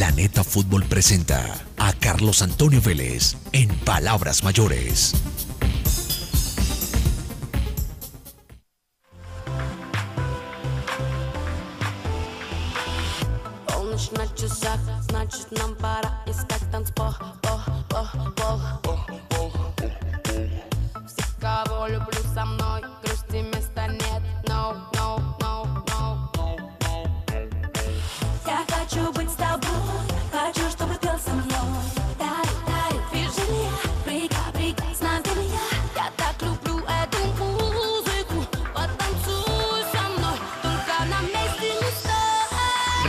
Planeta Fútbol presenta a Carlos Antonio Vélez en Palabras Mayores.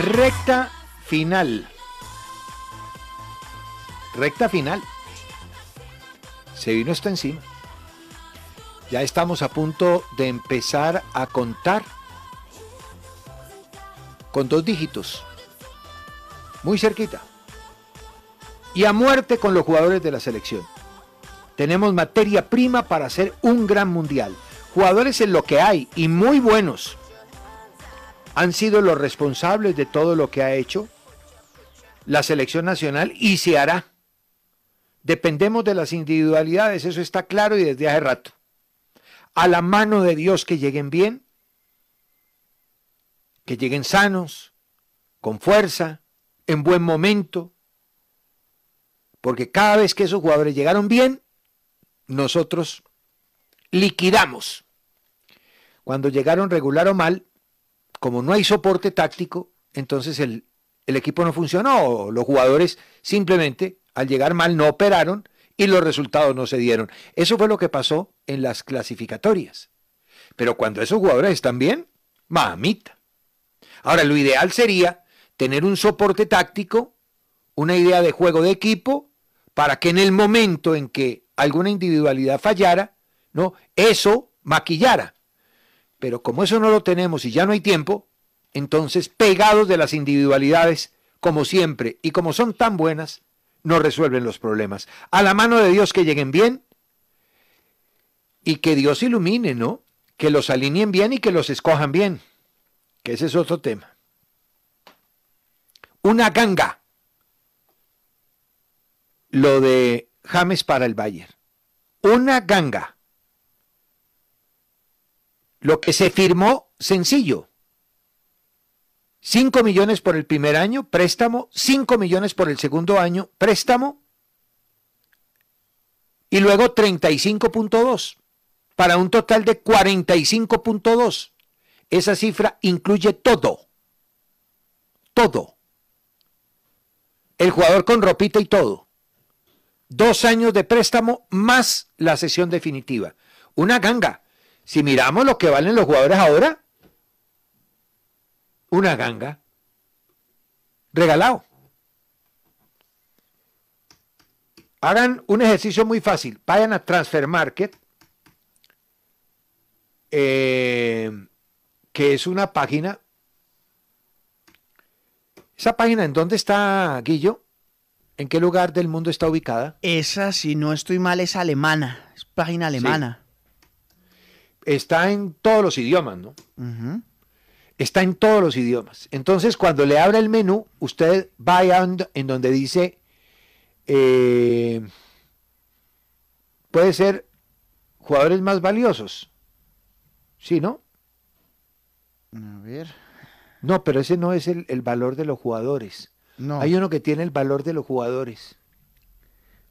Recta final. Recta final. Se vino esto encima. Ya estamos a punto de empezar a contar con dos dígitos. Muy cerquita. Y a muerte con los jugadores de la selección. Tenemos materia prima para hacer un gran mundial. Jugadores en lo que hay y muy buenos han sido los responsables de todo lo que ha hecho la selección nacional y se hará. Dependemos de las individualidades, eso está claro y desde hace rato. A la mano de Dios que lleguen bien, que lleguen sanos, con fuerza, en buen momento, porque cada vez que esos jugadores llegaron bien, nosotros liquidamos. Cuando llegaron regular o mal, como no hay soporte táctico, entonces el, equipo no funcionó. Los jugadores simplemente al llegar mal no operaron y los resultados no se dieron. Eso fue lo que pasó en las clasificatorias. Pero cuando esos jugadores están bien, mamita. Ahora, lo ideal sería tener un soporte táctico, una idea de juego de equipo, para que en el momento en que alguna individualidad fallara, ¿no? Eso maquillara pero como eso no lo tenemos y ya no hay tiempo, entonces pegados de las individualidades, como siempre y como son tan buenas, no resuelven los problemas. A la mano de Dios que lleguen bien y que Dios ilumine, ¿no? Que los alineen bien y que los escojan bien, que ese es otro tema. Una ganga. Lo de James para el Bayer. Una ganga. Lo que se firmó, sencillo. 5 millones por el primer año, préstamo, 5 millones por el segundo año, préstamo, y luego 35.2, para un total de 45.2. Esa cifra incluye todo, todo. El jugador con ropita y todo. Dos años de préstamo más la sesión definitiva. Una ganga. Si miramos lo que valen los jugadores ahora, una ganga. Regalado. Hagan un ejercicio muy fácil. Vayan a Transfer Market, eh, que es una página. ¿Esa página en dónde está, Guillo? ¿En qué lugar del mundo está ubicada? Esa, si no estoy mal, es alemana. Es página alemana está en todos los idiomas, ¿no? Está en todos los idiomas. Entonces, cuando le abra el menú, usted vaya en donde dice, eh, puede ser jugadores más valiosos. ¿Sí, no? A ver. No, pero ese no es el, el valor de los jugadores. No. Hay uno que tiene el valor de los jugadores.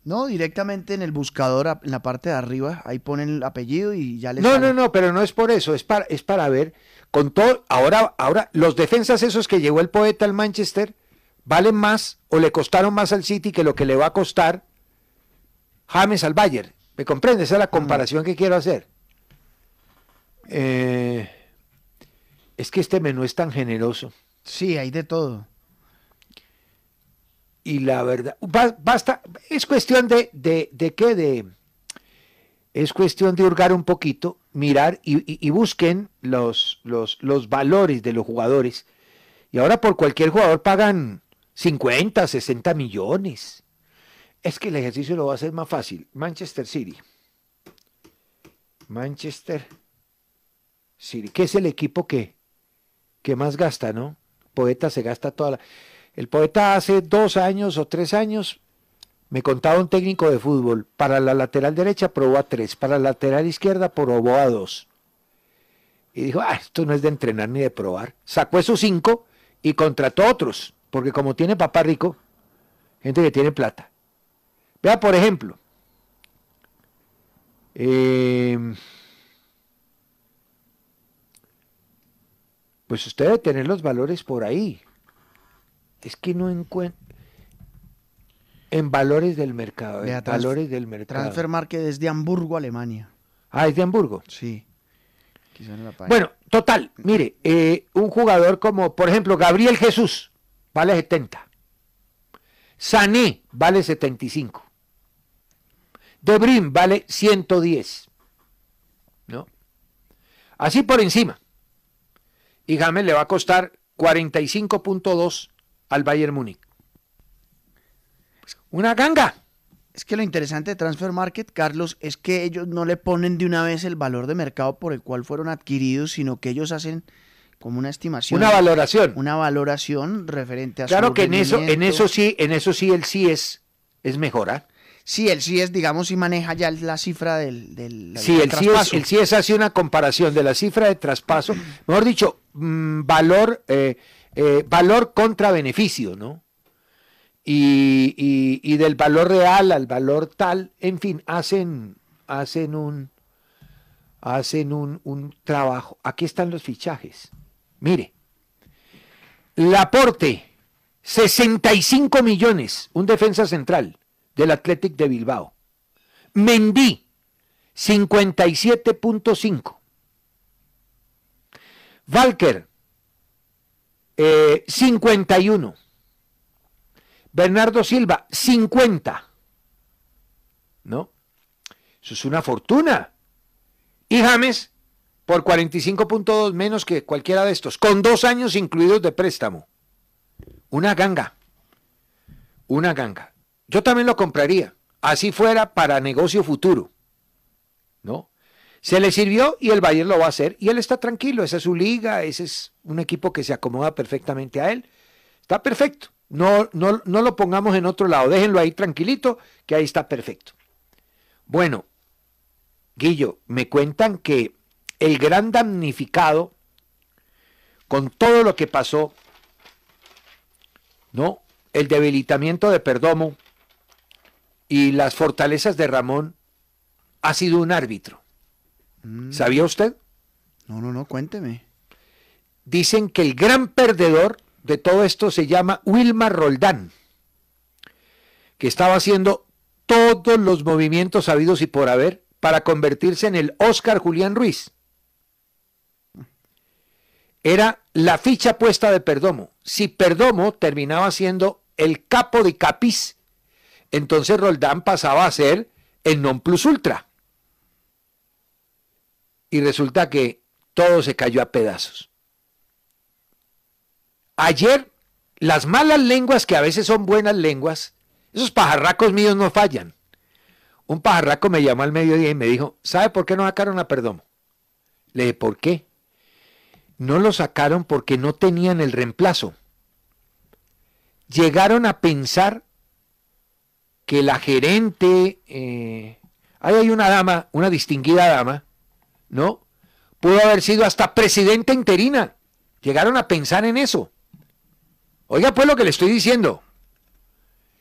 No, directamente en el buscador, en la parte de arriba, ahí ponen el apellido y ya les. No, sale. no, no, pero no es por eso, es para, es para ver. Con todo, ahora, ahora, los defensas esos que llegó el poeta al Manchester, ¿valen más o le costaron más al City que lo que le va a costar James al Bayern? ¿Me comprendes? Esa es la comparación que quiero hacer. Eh, es que este menú es tan generoso. Sí, hay de todo y la verdad, basta, es cuestión de, de, de qué, de, es cuestión de hurgar un poquito, mirar y, busquen los, los, valores de los jugadores. Y ahora por cualquier jugador pagan 50, 60 millones. Es que el ejercicio lo va a hacer más fácil. Manchester City. Manchester City, que es el equipo que, que más gasta, ¿no? Poeta se gasta toda la... El poeta hace dos años o tres años me contaba un técnico de fútbol, para la lateral derecha probó a tres, para la lateral izquierda probó a dos. Y dijo, ah, esto no es de entrenar ni de probar. Sacó esos cinco y contrató otros, porque como tiene papá rico, gente que tiene plata. Vea, por ejemplo, em, pues usted debe tener los valores por ahí es que no encuentro. En valores del mercado. En valores del mercado. Transfer Market desde Hamburgo, Alemania. Ah, es Hamburgo. Sí. Bueno, total, mire, eh, un jugador como, por ejemplo, Gabriel Jesús, vale 70. Sané, vale 75. Debrin, vale 110. ¿No? Así por encima. Y James le va a costar 45.2 al Bayern Múnich. Pues, una ganga. Es que lo interesante de Transfer Market, Carlos, es que ellos no le ponen de una vez el valor de mercado por el cual fueron adquiridos, sino que ellos hacen como una estimación. Una valoración. Una valoración referente a claro su Claro que en eso, en eso sí, en eso sí el sí es, es mejora. ¿ah? Sí, el CIES, digamos, si maneja ya la cifra del, del, sí, el traspaso. el CIES hace una comparación de la cifra de traspaso, mejor dicho, mm, valor eh, eh, valor contra beneficio, ¿no? Y, del valor real al valor tal, en fin, hacen, hacen un hacen un, trabajo. Aquí están los fichajes. Mire, Laporte, 65 millones, un defensa central del Athletic de Bilbao. Mendy 57.5. Valker, 51. Eh, Bernardo Silva, 50. ¿No? Eso es una fortuna. Y James, por 45.2 menos que cualquiera de estos, con dos años incluidos de préstamo. Una ganga. Una ganga. Yo también lo compraría, así fuera para negocio futuro. ¿No? Se le sirvió y el Bayern lo va a hacer. Y él está tranquilo, esa es su liga, ese es un equipo que se acomoda perfectamente a él. Está perfecto. No, no, no lo pongamos en otro lado, déjenlo ahí tranquilito, que ahí está perfecto. Bueno, Guillo, me cuentan que el gran damnificado con todo lo que pasó, ¿no? El debilitamiento de Perdomo y las fortalezas de Ramón ha sido un árbitro. Mm. ¿Sabía usted? No, no, no, cuénteme. Dicen que el gran perdedor de todo esto se llama Wilma Roldán, que estaba haciendo todos los movimientos sabidos y por haber para convertirse en el Oscar Julián Ruiz. Era la ficha puesta de Perdomo. Si Perdomo terminaba siendo el capo de Capiz, entonces Roldán pasaba a ser el non plus ultra y resulta que todo se cayó a pedazos. Ayer, las malas lenguas, que a veces son buenas lenguas, esos pajarracos míos no fallan. Un pajarraco me llamó al mediodía y me dijo, ¿sabe por qué no sacaron a Perdomo? Le dije, ¿por qué? No lo sacaron porque no tenían el reemplazo. Llegaron a pensar que la gerente, eh, ahí hay una dama, una distinguida dama, ¿no? Pudo haber sido hasta presidenta interina. Llegaron a pensar en eso. Oiga pues lo que le estoy diciendo.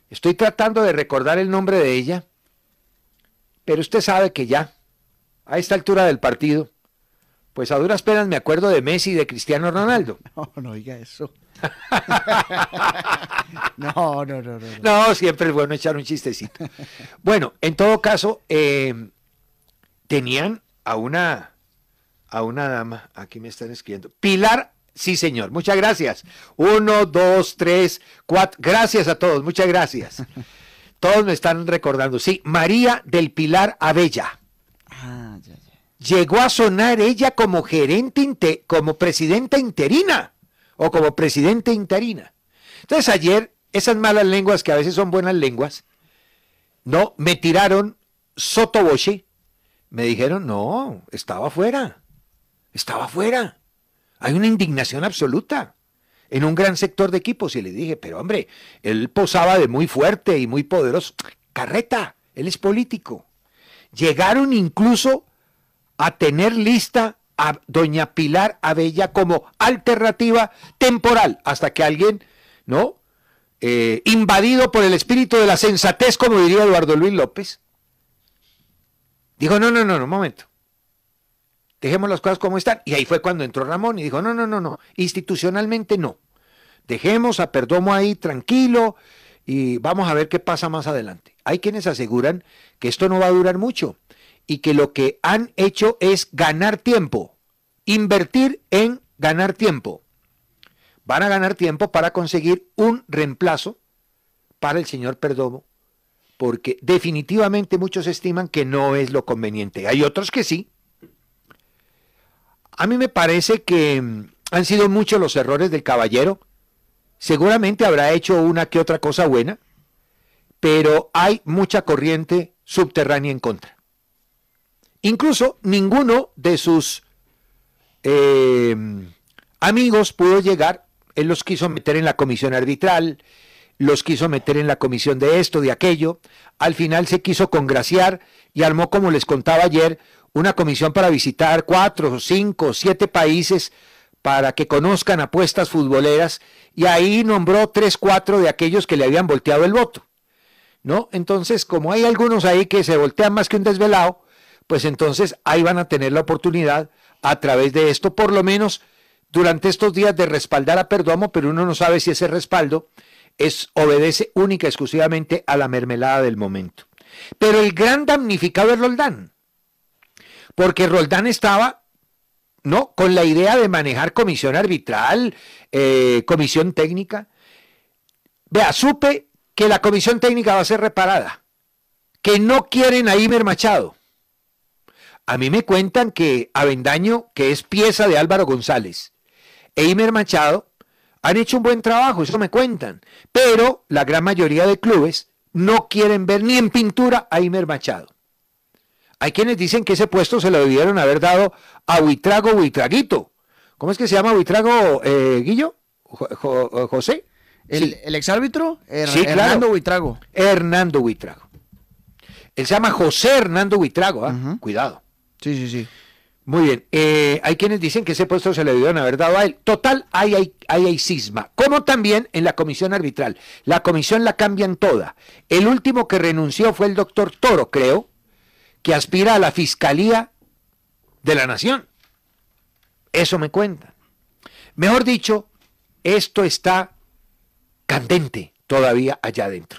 Estoy tratando de recordar el nombre de ella, pero usted sabe que ya, a esta altura del partido, pues a duras penas me acuerdo de Messi y de Cristiano Ronaldo. No, no oiga eso. no, no, no, no, no. siempre es bueno echar un chistecito. Bueno, en todo caso, eh, tenían a una, a dama. Aquí me están escribiendo. Pilar, sí, señor. Muchas gracias. Uno, dos, tres, cuatro. Gracias a todos. Muchas gracias. todos me están recordando. Sí, María del Pilar Abella. Ah, Llegó a sonar ella como gerente, inter, como presidenta interina o como presidente interina. Entonces ayer esas malas lenguas que a veces son buenas lenguas, no me tiraron Sotoboshi me dijeron, no, estaba afuera, estaba afuera. Hay una indignación absoluta en un gran sector de equipos. Y le dije, pero hombre, él posaba de muy fuerte y muy poderoso. Carreta, él es político. Llegaron incluso a tener lista a doña Pilar Abella como alternativa temporal, hasta que alguien, ¿no? Eh, invadido por el espíritu de la sensatez, como diría Eduardo Luis López, Dijo, no, no, no, no, un momento. Dejemos las cosas como están. Y ahí fue cuando entró Ramón y dijo, no, no, no, no, institucionalmente no. Dejemos a Perdomo ahí tranquilo y vamos a ver qué pasa más adelante. Hay quienes aseguran que esto no va a durar mucho y que lo que han hecho es ganar tiempo, invertir en ganar tiempo. Van a ganar tiempo para conseguir un reemplazo para el señor Perdomo porque definitivamente muchos estiman que no es lo conveniente. Hay otros que sí. A mí me parece que mm, han sido muchos los errores del caballero. Seguramente habrá hecho una que otra cosa buena, pero hay mucha corriente subterránea en contra. Incluso ninguno de sus eh, mm, amigos pudo llegar. Él los quiso meter en la comisión arbitral, los quiso meter en la comisión de esto, de aquello, al final se quiso congraciar y armó, como les contaba ayer, una comisión para visitar cuatro, cinco, siete países para que conozcan apuestas futboleras y ahí nombró tres, cuatro de aquellos que le habían volteado el voto. ¿No? Entonces, como hay algunos ahí que se voltean más que un desvelado, pues entonces ahí van a tener la oportunidad a través de esto, por lo menos durante estos días de respaldar a Perdomo, pero uno no sabe si ese respaldo es, obedece única y exclusivamente a la mermelada del momento. Pero el gran damnificado es Roldán, porque Roldán estaba ¿no? con la idea de manejar comisión arbitral, eh, comisión técnica. Vea, supe que la comisión técnica va a ser reparada, que no quieren a Imer Machado. A mí me cuentan que Avendaño, que es pieza de Álvaro González, e Imer Machado han hecho un buen trabajo, eso me cuentan. Pero la gran mayoría de clubes no quieren ver ni en pintura a Imer Machado. Hay quienes dicen que ese puesto se lo debieron haber dado a Huitrago Huitraguito. ¿Cómo es que se llama Huitrago, eh, Guillo? Eh, ¿José? ¿El, ex árbitro? exárbitro? sí, er-, claro. Hernando Huitrago. Hernando Huitrago. Él se llama José Hernando Huitrago, ¿ah? cuidado. Sí, sí, sí. Muy bien. Eh, hay quienes dicen que ese puesto se le dio, haber dado a él. Total, ahí hay, hay, hay, cisma. Como también en la comisión arbitral. La comisión la cambian toda. El último que renunció fue el doctor Toro, creo, que aspira a la Fiscalía de la Nación. Eso me cuenta. Mejor dicho, esto está candente todavía allá adentro.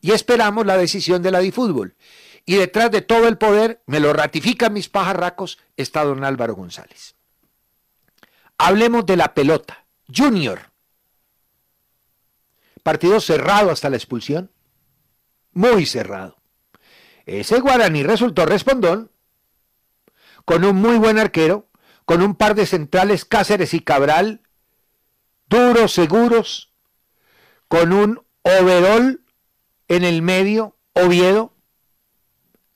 Y esperamos la decisión de la Fútbol. Y detrás de todo el poder, me lo ratifican mis pajarracos, está don Álvaro González. Hablemos de la pelota. Junior. Partido cerrado hasta la expulsión. Muy cerrado. Ese guaraní resultó respondón. Con un muy buen arquero, con un par de centrales Cáceres y Cabral, duros, seguros, con un overol en el medio, Oviedo,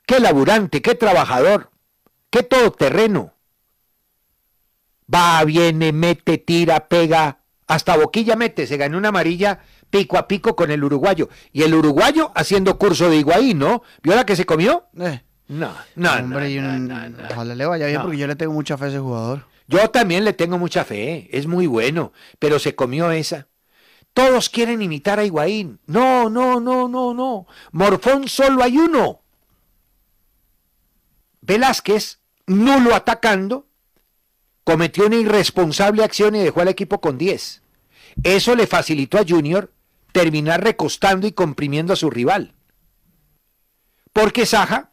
qué laburante, qué trabajador, qué todoterreno. Va, viene, mete, tira, pega, hasta boquilla mete, se ganó una amarilla pico a pico con el uruguayo. Y el uruguayo haciendo curso de Higuaín, ¿no? ¿Vio la que se comió? Eh. No, no, no, no, no, Ojalá le vaya bien porque yo le tengo mucha fe a ese jugador. Yo también le tengo mucha fe, es muy bueno, pero se comió esa. Todos quieren imitar a Higuaín. No, no, no, no, no. Morfón solo hay uno. Velázquez, nulo atacando, cometió una irresponsable acción y dejó al equipo con 10. Eso le facilitó a Junior terminar recostando y comprimiendo a su rival. Porque Saja,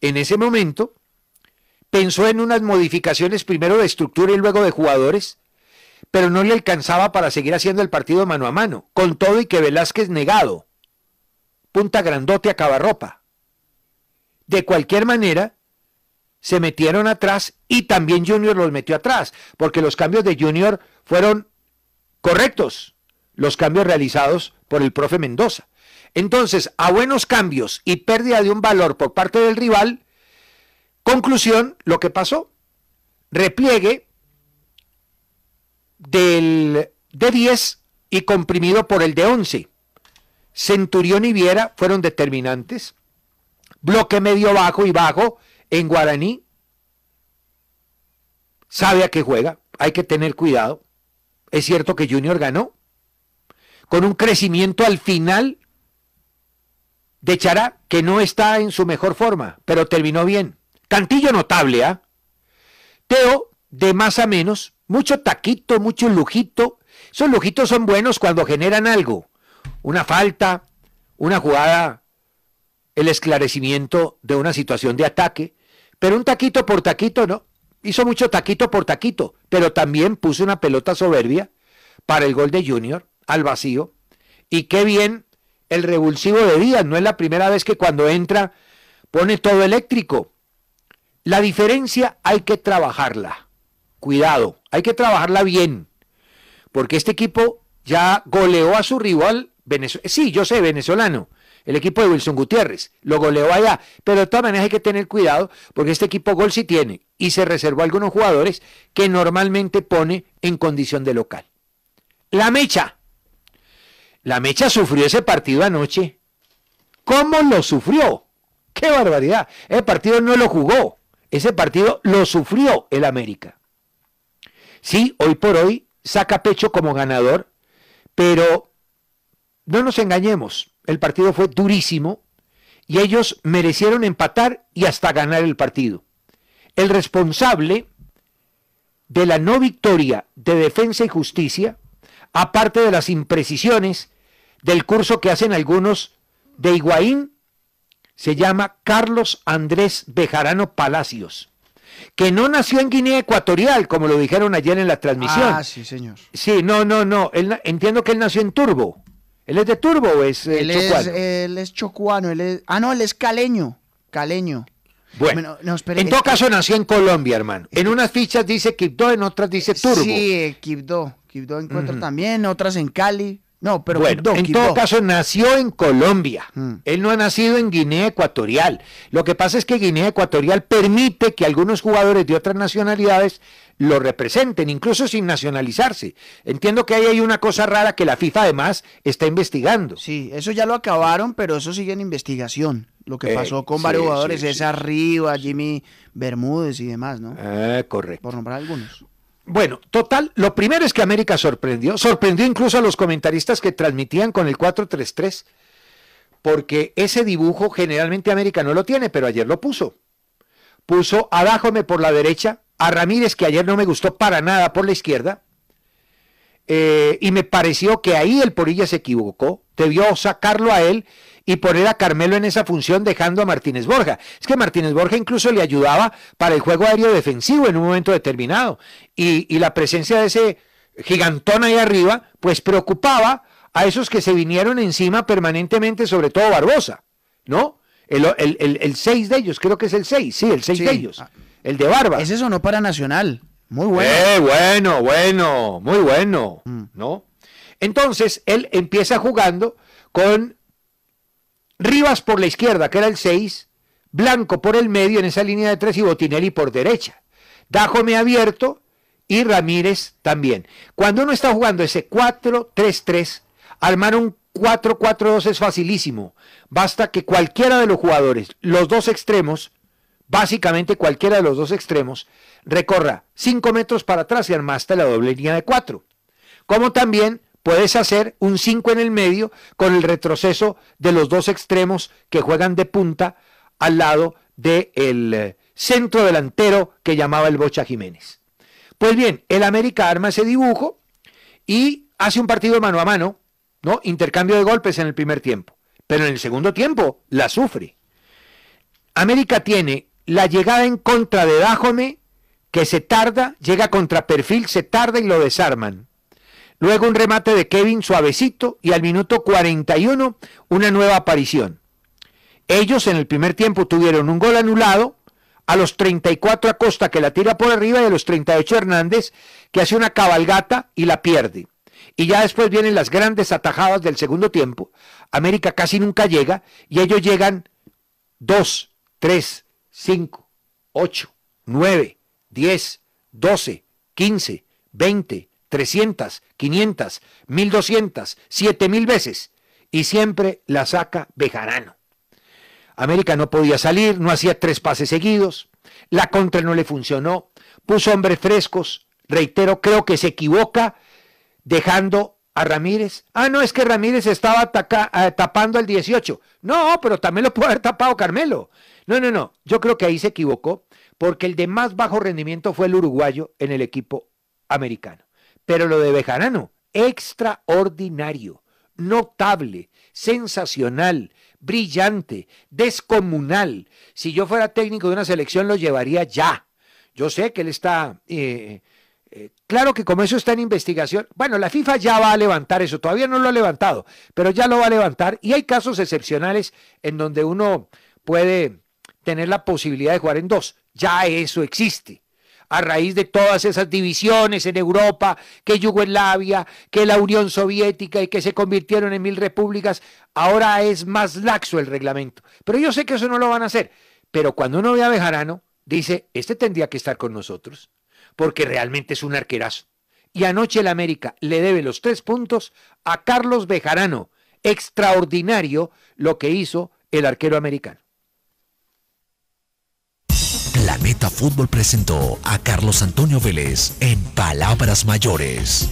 en ese momento, pensó en unas modificaciones primero de estructura y luego de jugadores, pero no le alcanzaba para seguir haciendo el partido mano a mano, con todo y que Velázquez negado. Punta grandote a cabarropa. De cualquier manera, se metieron atrás y también Junior los metió atrás, porque los cambios de Junior fueron correctos, los cambios realizados por el profe Mendoza. Entonces, a buenos cambios y pérdida de un valor por parte del rival, conclusión, lo que pasó, repliegue del de 10 y comprimido por el de 11. Centurión y Viera fueron determinantes. Bloque medio bajo y bajo en guaraní sabe a qué juega, hay que tener cuidado. Es cierto que Junior ganó, con un crecimiento al final de Chará, que no está en su mejor forma, pero terminó bien. Cantillo notable, ¿ah? Teo, de más a menos, mucho taquito, mucho lujito. Esos lujitos son buenos cuando generan algo. Una falta, una jugada, el esclarecimiento de una situación de ataque, pero un taquito por taquito, ¿no? Hizo mucho taquito por taquito, pero también puso una pelota soberbia para el gol de Junior al vacío. Y qué bien el revulsivo de Díaz, no es la primera vez que cuando entra pone todo eléctrico. La diferencia hay que trabajarla. Cuidado, hay que trabajarla bien. Porque este equipo ya goleó a su rival, sí, yo sé, venezolano, el equipo de Wilson Gutiérrez. Lo goleó allá. Pero de todas maneras hay que tener cuidado porque este equipo gol sí tiene y se reservó a algunos jugadores que normalmente pone en condición de local. La Mecha. La Mecha sufrió ese partido anoche. ¿Cómo lo sufrió? ¡Qué barbaridad! Ese partido no lo jugó. Ese partido lo sufrió el América. Sí, hoy por hoy saca pecho como ganador, pero no nos engañemos el partido fue durísimo y ellos merecieron empatar y hasta ganar el partido. El responsable de la no victoria de defensa y justicia, aparte de las imprecisiones del curso que hacen algunos de Higuaín, se llama Carlos Andrés Bejarano Palacios que no nació en Guinea Ecuatorial, como lo dijeron ayer en la transmisión. Ah, sí, señor. Sí, no, no, no. entiendo que él nació en Turbo. ¿Él es de Turbo o es él eh, Es, él es chocuano, él Ah, no, él es caleño, caleño. Bueno, no, en todo caso nació en Colombia, hermano. En unas fichas dice Quibdó, en otras dice Turbo. Sí, eh, Quibdó. Quibdó encuentro también, otras en Cali. No, pero en todo caso nació en Colombia. Mm. Él no ha nacido en Guinea Ecuatorial. Lo que pasa es que Guinea Ecuatorial permite que algunos jugadores de otras nacionalidades lo representen, incluso sin nacionalizarse. Entiendo que ahí hay una cosa rara que la FIFA además está investigando. Sí, eso ya lo acabaron, pero eso sigue en investigación. Lo que eh, pasó con varios jugadores, es arriba, Jimmy Bermúdez y demás, ¿no? Eh, correcto. Por nombrar algunos. Bueno, total, lo primero es que América sorprendió, sorprendió incluso a los comentaristas que transmitían con el 433, porque ese dibujo generalmente América no lo tiene, pero ayer lo puso. Puso a Dájome por la derecha, a Ramírez, que ayer no me gustó para nada, por la izquierda, eh, y me pareció que ahí el Porilla se equivocó, debió sacarlo a él y poner a Carmelo en esa función dejando a Martínez Borja. Es que Martínez Borja incluso le ayudaba para el juego aéreo defensivo en un momento determinado. Y, la presencia de ese gigantón ahí arriba, pues preocupaba a esos que se vinieron encima permanentemente, sobre todo Barbosa, ¿no? El seis de ellos, creo que es el seis, sí, el seis de ellos. El de Barba. Ese sonó para Nacional. Muy bueno. Eh, bueno, bueno, muy bueno, mm. ¿no? Entonces él empieza jugando con Rivas por la izquierda, que era el 6, Blanco por el medio en esa línea de 3 y Botinelli por derecha. Dajome abierto y Ramírez también. Cuando uno está jugando ese 4-3-3, armar un 4-4-2 es facilísimo. Basta que cualquiera de los jugadores, los dos extremos, básicamente cualquiera de los dos extremos, recorra 5 metros para atrás y armaste la doble línea de 4. Como también puedes hacer un 5 en el medio con el retroceso de los dos extremos que juegan de punta al lado del eh, centro delantero que llamaba el Bocha Jiménez. Pues bien, el América arma ese dibujo y hace un partido mano a mano, ¿no? Intercambio de golpes en el primer tiempo. Pero en el segundo tiempo la sufre. América tiene la llegada en contra de Dajome, que se tarda, llega contra perfil, se tarda y lo desarman. Luego un remate de Kevin suavecito y al minuto 41 una nueva aparición. Ellos en el primer tiempo tuvieron un gol anulado, a los 34 Acosta que la tira por arriba y a los 38 Hernández que hace una cabalgata y la pierde. Y ya después vienen las grandes atajadas del segundo tiempo. América casi nunca llega y ellos llegan 2, 3, 5, 8, 9, 10, 12, 15, 20, 300, 500, 1200, 7000 veces y siempre la saca Bejarano. América no podía salir, no hacía tres pases seguidos, la contra no le funcionó, puso hombres frescos, reitero, creo que se equivoca dejando a Ramírez. Ah, no, es que Ramírez estaba eh, tapando al 18. No, pero también lo pudo haber tapado Carmelo. No, no, no, yo creo que ahí se equivocó porque el de más bajo rendimiento fue el uruguayo en el equipo americano. Pero lo de Bejarano, extraordinario, notable, sensacional, brillante, descomunal. Si yo fuera técnico de una selección, lo llevaría ya. Yo sé que él está... Eh, eh, claro que como eso está en investigación, bueno, la FIFA ya va a levantar eso, todavía no lo ha levantado, pero ya lo va a levantar y hay casos excepcionales en donde uno puede tener la posibilidad de jugar en dos, ya eso existe a raíz de todas esas divisiones en Europa, que Yugoslavia, que la Unión Soviética y que se convirtieron en mil repúblicas, ahora es más laxo el reglamento. Pero yo sé que eso no lo van a hacer. Pero cuando uno ve a Bejarano, dice, este tendría que estar con nosotros, porque realmente es un arquerazo. Y anoche el América le debe los tres puntos a Carlos Bejarano. Extraordinario lo que hizo el arquero americano. La Meta Fútbol presentó a Carlos Antonio Vélez en Palabras Mayores.